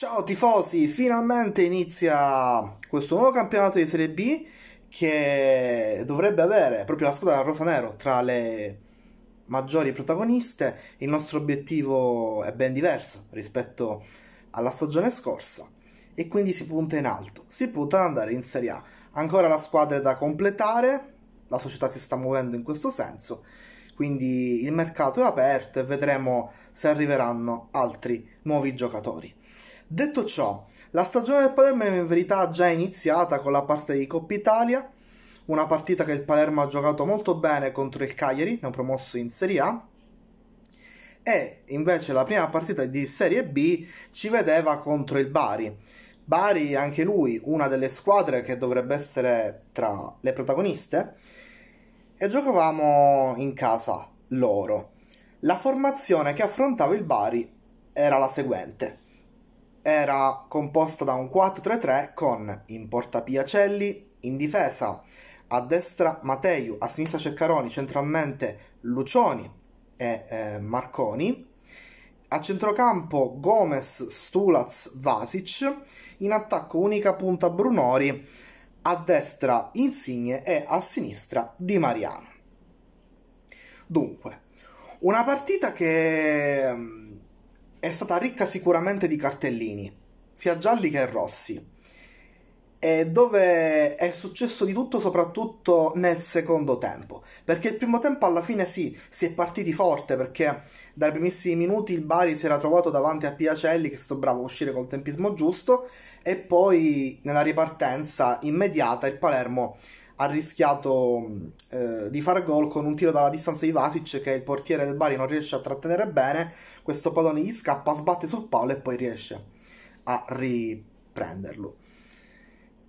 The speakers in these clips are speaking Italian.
Ciao tifosi, finalmente inizia questo nuovo campionato di Serie B che dovrebbe avere proprio la squadra rosa nero tra le maggiori protagoniste. Il nostro obiettivo è ben diverso rispetto alla stagione scorsa e quindi si punta in alto, si punta ad andare in Serie A. Ancora la squadra è da completare, la società si sta muovendo in questo senso, quindi il mercato è aperto e vedremo se arriveranno altri nuovi giocatori. Detto ciò, la stagione del Palermo è in verità già iniziata con la parte di Coppa Italia, una partita che il Palermo ha giocato molto bene contro il Cagliari, non promosso in Serie A, e invece la prima partita di Serie B ci vedeva contro il Bari. Bari, anche lui, una delle squadre che dovrebbe essere tra le protagoniste, e giocavamo in casa loro. La formazione che affrontava il Bari era la seguente era composta da un 4-3-3 con in porta Piacelli, in difesa, a destra Mateiu, a sinistra Ceccaroni, centralmente Lucioni e eh, Marconi, a centrocampo Gomez, Stulaz, Vasic, in attacco unica punta Brunori, a destra Insigne e a sinistra Di Mariano. Dunque, una partita che mm, è stata ricca sicuramente di cartellini, sia gialli che rossi, e dove è successo di tutto soprattutto nel secondo tempo, perché il primo tempo alla fine sì, si è partiti forte perché dai primissimi minuti il Bari si era trovato davanti a Piacelli che sto bravo a uscire col tempismo giusto e poi nella ripartenza immediata il Palermo ha rischiato eh, di far gol con un tiro dalla distanza di Vasic che il portiere del Bari non riesce a trattenere bene, questo pallone gli scappa, sbatte sul palo e poi riesce a riprenderlo.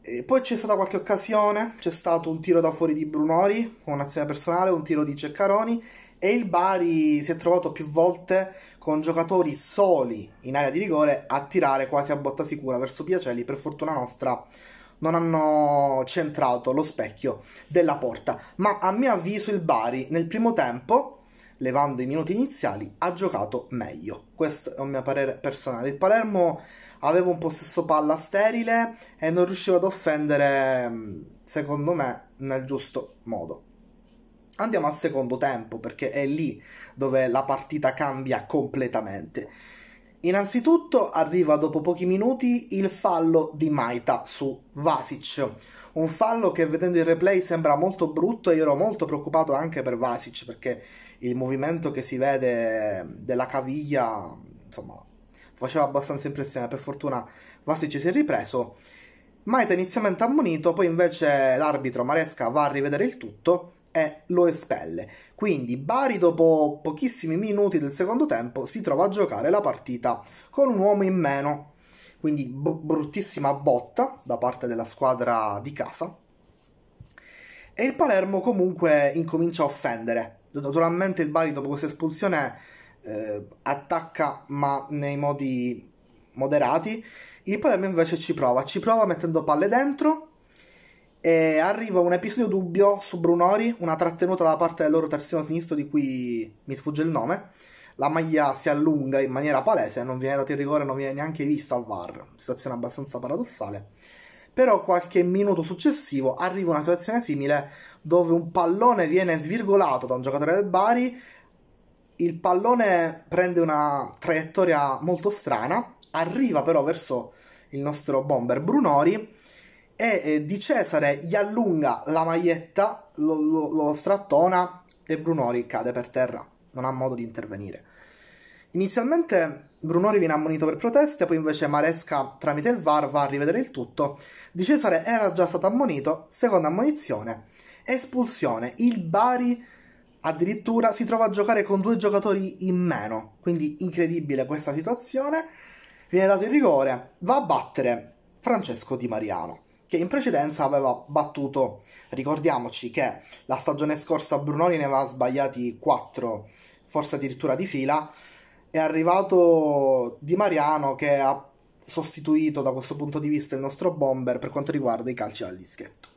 E poi c'è stata qualche occasione, c'è stato un tiro da fuori di Brunori con un'azione personale, un tiro di Ceccaroni e il Bari si è trovato più volte con giocatori soli in area di rigore a tirare quasi a botta sicura verso Piacelli, per fortuna nostra non hanno centrato lo specchio della porta. Ma a mio avviso il Bari nel primo tempo, levando i minuti iniziali, ha giocato meglio. Questo è un mio parere personale. Il Palermo aveva un possesso palla sterile e non riusciva ad offendere, mm, secondo me, nel giusto modo. Andiamo al secondo tempo perché è lì dove la partita cambia completamente. Innanzitutto arriva dopo pochi minuti il fallo di Maita su Vasic. Un fallo che vedendo il replay sembra molto brutto e io ero molto preoccupato anche per Vasic perché il movimento che si vede della caviglia, insomma, faceva abbastanza impressione. Per fortuna Vasic si è ripreso. Maita inizialmente ammonito, poi invece l'arbitro Maresca va a rivedere il tutto e lo espelle. Quindi Bari dopo pochissimi minuti del secondo tempo si trova a giocare la partita con un uomo in meno. Quindi b- bruttissima botta da parte della squadra di casa. E il Palermo comunque incomincia a offendere. Naturalmente il Bari dopo questa espulsione eh, attacca ma nei modi moderati. Il Palermo invece ci prova, ci prova mettendo palle dentro e arriva un episodio dubbio su Brunori, una trattenuta da parte del loro terzino sinistro di cui mi sfugge il nome. La maglia si allunga in maniera palese, non viene dato il rigore, non viene neanche visto al VAR. Situazione abbastanza paradossale. Però qualche minuto successivo arriva una situazione simile dove un pallone viene svirgolato da un giocatore del Bari, il pallone prende una traiettoria molto strana, arriva però verso il nostro bomber Brunori e eh, di Cesare gli allunga la maglietta, lo, lo, lo strattona e Brunori cade per terra, non ha modo di intervenire. Inizialmente Brunori viene ammonito per proteste, poi invece Maresca tramite il VAR va a rivedere il tutto. Di Cesare era già stato ammonito, seconda ammonizione, espulsione. Il Bari addirittura si trova a giocare con due giocatori in meno, quindi incredibile questa situazione. Viene dato il rigore, va a battere Francesco Di Mariano che in precedenza aveva battuto. Ricordiamoci che la stagione scorsa Brunoni ne aveva sbagliati 4, forse addirittura di fila. È arrivato Di Mariano che ha sostituito da questo punto di vista il nostro bomber per quanto riguarda i calci al dischetto.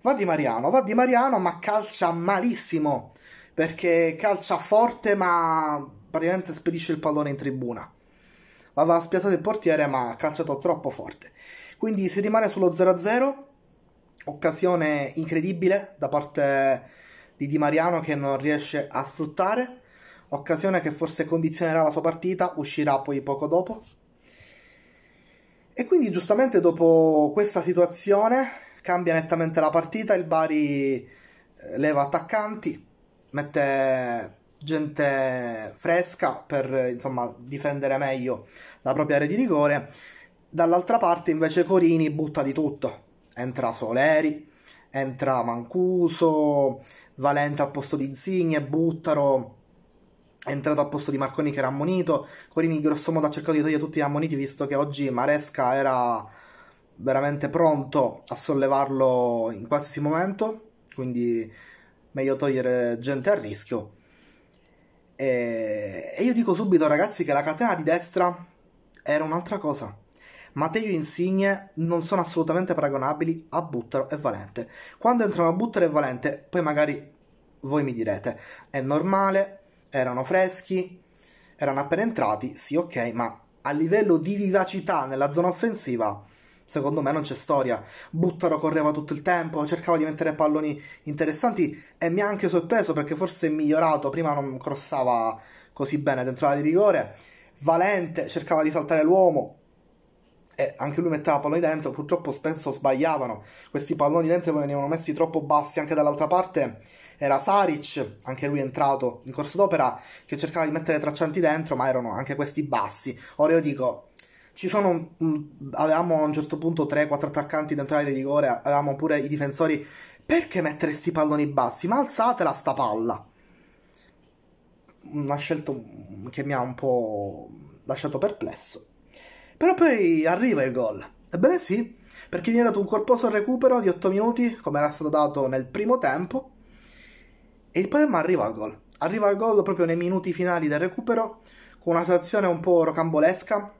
Va Di Mariano, va Di Mariano, ma calcia malissimo perché calcia forte ma praticamente spedisce il pallone in tribuna. Aveva spiazzato il portiere ma ha calciato troppo forte. Quindi si rimane sullo 0-0, occasione incredibile da parte di Di Mariano che non riesce a sfruttare, occasione che forse condizionerà la sua partita, uscirà poi poco dopo. E quindi giustamente dopo questa situazione cambia nettamente la partita, il Bari eh, leva attaccanti, mette gente fresca per eh, insomma difendere meglio la propria area di rigore Dall'altra parte invece Corini butta di tutto. Entra Soleri, entra Mancuso, Valente al posto di Insigne, Buttaro è entrato al posto di Marconi che era ammonito. Corini grossomodo ha cercato di togliere tutti gli ammoniti visto che oggi Maresca era veramente pronto a sollevarlo in qualsiasi momento, quindi meglio togliere gente a rischio. E, e io dico subito ragazzi che la catena di destra era un'altra cosa. Matteo Insigne non sono assolutamente paragonabili a Buttaro e Valente. Quando entrano Buttaro e Valente, poi magari voi mi direte, è normale, erano freschi, erano appena entrati, sì ok, ma a livello di vivacità nella zona offensiva, secondo me non c'è storia. Buttaro correva tutto il tempo, cercava di mettere palloni interessanti e mi ha anche sorpreso perché forse è migliorato, prima non crossava così bene dentro la di rigore. Valente cercava di saltare l'uomo, e anche lui metteva palloni dentro, purtroppo spesso sbagliavano, questi palloni dentro venivano messi troppo bassi anche dall'altra parte, era Saric, anche lui entrato in corso d'opera, che cercava di mettere traccianti dentro, ma erano anche questi bassi. Ora io dico, ci sono, avevamo a un certo punto 3-4 attaccanti dentro l'area di rigore, avevamo pure i difensori, perché mettere questi palloni bassi? Ma alzatela sta palla! Una scelta che mi ha un po' lasciato perplesso. Però poi arriva il gol. Ebbene sì, perché viene dato un corposo recupero di 8 minuti, come era stato dato nel primo tempo, e il Palermo arriva al gol. Arriva al gol proprio nei minuti finali del recupero, con una situazione un po' rocambolesca,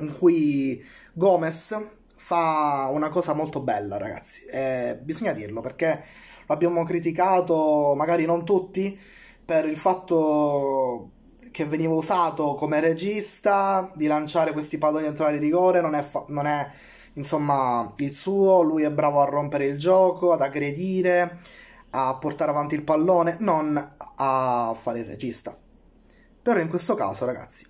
in cui Gomez fa una cosa molto bella, ragazzi. Eh, bisogna dirlo, perché lo abbiamo criticato, magari non tutti, per il fatto che veniva usato come regista di lanciare questi palloni dentro l'area di rigore non è, fa- non è insomma il suo, lui è bravo a rompere il gioco, ad aggredire, a portare avanti il pallone, non a fare il regista. Però in questo caso, ragazzi,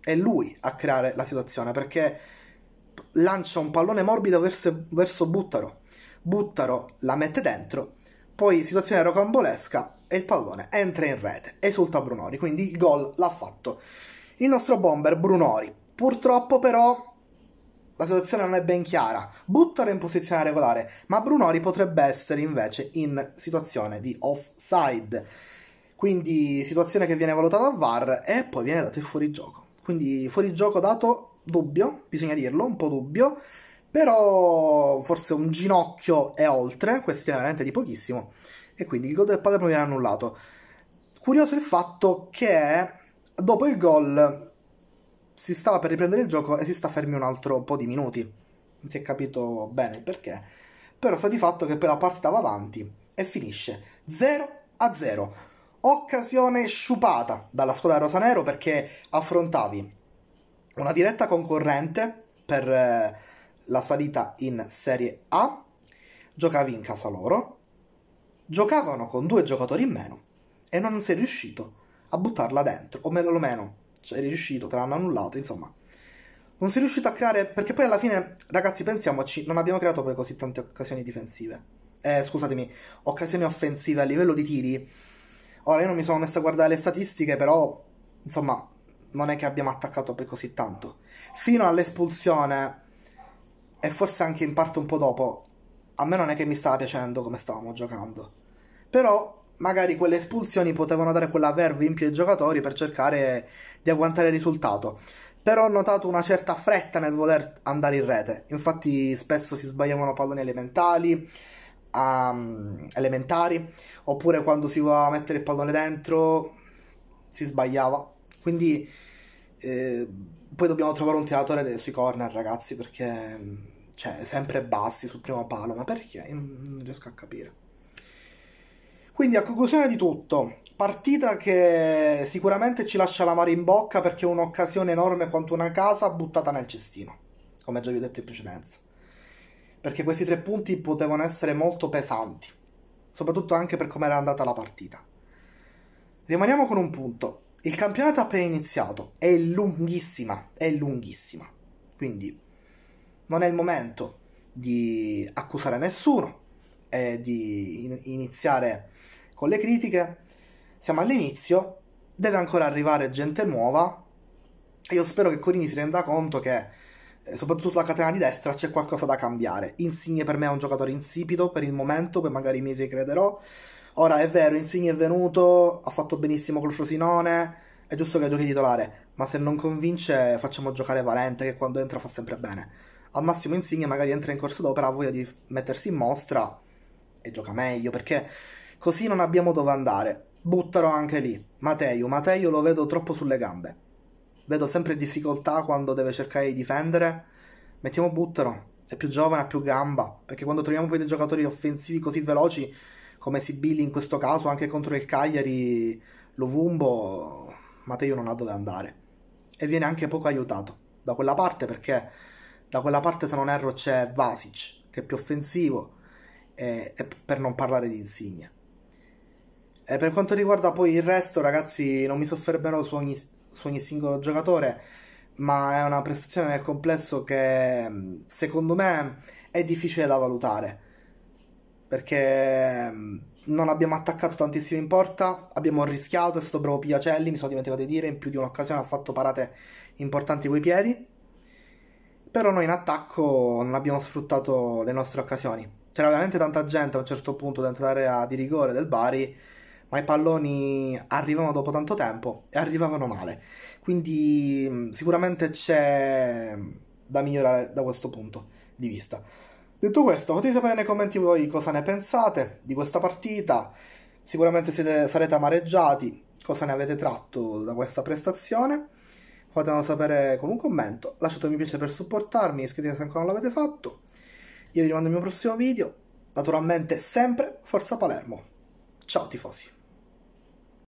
è lui a creare la situazione perché lancia un pallone morbido verso, verso Buttaro. Buttaro la mette dentro, poi situazione rocambolesca, e il pallone entra in rete, esulta Brunori, quindi il gol l'ha fatto. Il nostro bomber Brunori, purtroppo però la situazione non è ben chiara. Buttano in posizione regolare, ma Brunori potrebbe essere invece in situazione di offside. Quindi situazione che viene valutata a VAR e poi viene dato il fuorigioco. Quindi fuorigioco dato dubbio, bisogna dirlo, un po' dubbio, però forse un ginocchio è oltre, questione veramente di pochissimo e quindi il gol del Palermo viene annullato. Curioso il fatto che dopo il gol si stava per riprendere il gioco e si sta fermi un altro po' di minuti. Non si è capito bene il perché. Però sta di fatto che poi la partita va avanti e finisce 0 a 0. Occasione sciupata dalla squadra rosanero perché affrontavi una diretta concorrente per eh, la salita in Serie A, giocavi in casa loro giocavano con due giocatori in meno e non sei riuscito a buttarla dentro, o meno, meno cioè eri riuscito, te l'hanno annullato, insomma. Non sei riuscito a creare, perché poi alla fine, ragazzi, pensiamoci, non abbiamo creato poi così tante occasioni difensive. Eh, scusatemi, occasioni offensive a livello di tiri. Ora io non mi sono messo a guardare le statistiche, però, insomma, non è che abbiamo attaccato poi così tanto. Fino all'espulsione, e forse anche in parte un po' dopo, a me non è che mi stava piacendo come stavamo giocando. Però magari quelle espulsioni potevano dare quella verve in più ai giocatori per cercare di agguantare il risultato. Però ho notato una certa fretta nel voler andare in rete. Infatti spesso si sbagliavano palloni elementali, um, elementari, oppure quando si voleva mettere il pallone dentro si sbagliava. Quindi eh, poi dobbiamo trovare un tiratore sui corner, ragazzi, perché cioè sempre bassi sul primo palo, ma perché? non riesco a capire. Quindi a conclusione di tutto, partita che sicuramente ci lascia la mare in bocca perché è un'occasione enorme quanto una casa buttata nel cestino, come già vi ho detto in precedenza. Perché questi tre punti potevano essere molto pesanti, soprattutto anche per come era andata la partita. Rimaniamo con un punto. Il campionato appena iniziato, è lunghissima, è lunghissima. Quindi non è il momento di accusare nessuno e di iniziare con le critiche. Siamo all'inizio, deve ancora arrivare gente nuova e io spero che Corini si renda conto che eh, soprattutto sulla catena di destra c'è qualcosa da cambiare. Insigne per me è un giocatore insipido per il momento, poi magari mi ricrederò. Ora è vero, Insigne è venuto, ha fatto benissimo col Frosinone, è giusto che giochi titolare, ma se non convince facciamo giocare Valente che quando entra fa sempre bene al Massimo Insigne magari entra in corso d'opera, ha voglia di mettersi in mostra e gioca meglio, perché così non abbiamo dove andare. Buttalo anche lì. Matteo, Mateio lo vedo troppo sulle gambe. Vedo sempre difficoltà quando deve cercare di difendere. Mettiamo Buttero, è più giovane, ha più gamba, perché quando troviamo poi dei giocatori offensivi così veloci come Sibili in questo caso, anche contro il Cagliari, Lovumbo, Matteo non ha dove andare e viene anche poco aiutato da quella parte perché da quella parte, se non erro, c'è Vasic, che è più offensivo, e, per non parlare di Insigne. E per quanto riguarda poi il resto, ragazzi, non mi soffermerò su ogni, su ogni singolo giocatore, ma è una prestazione nel complesso che mm, secondo me è difficile da valutare perché mm, non abbiamo attaccato tantissimo in porta, abbiamo rischiato, è stato bravo Piacelli, mi sono dimenticato di dire, in più di un'occasione ha fatto parate importanti coi piedi però noi in attacco non abbiamo sfruttato le nostre occasioni. C'era veramente tanta gente a un certo punto dentro l'area di rigore del Bari, ma i palloni arrivavano dopo tanto tempo e arrivavano male. Quindi mm, sicuramente c'è da migliorare da questo punto di vista. Detto questo, potete sapere nei commenti voi cosa ne pensate di questa partita. Sicuramente siete, sarete amareggiati cosa ne avete tratto da questa prestazione fatemelo sapere con un commento, lasciate un mi piace per supportarmi, iscrivetevi se ancora non l'avete fatto, io vi rimando al mio prossimo video, naturalmente sempre Forza Palermo, ciao tifosi!